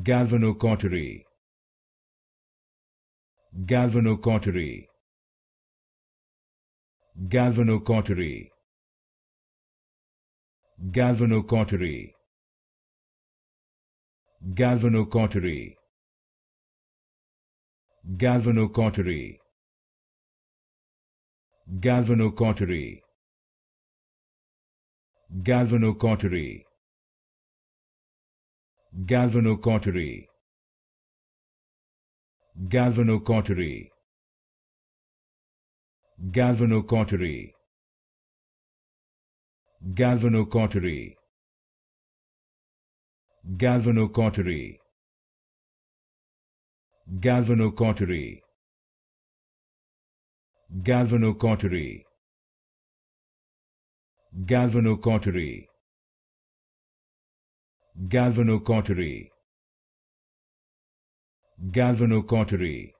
galvanocautery galvanocautery galvanocautery galvanocautery galvanocautery galvanocautery galvanocautery galvanocautery galvanocautery galvanocautery galvanocautery galvanocautery galvanocautery galvanocautery galvanocautery galvanocautery galvanocortary galvanocortary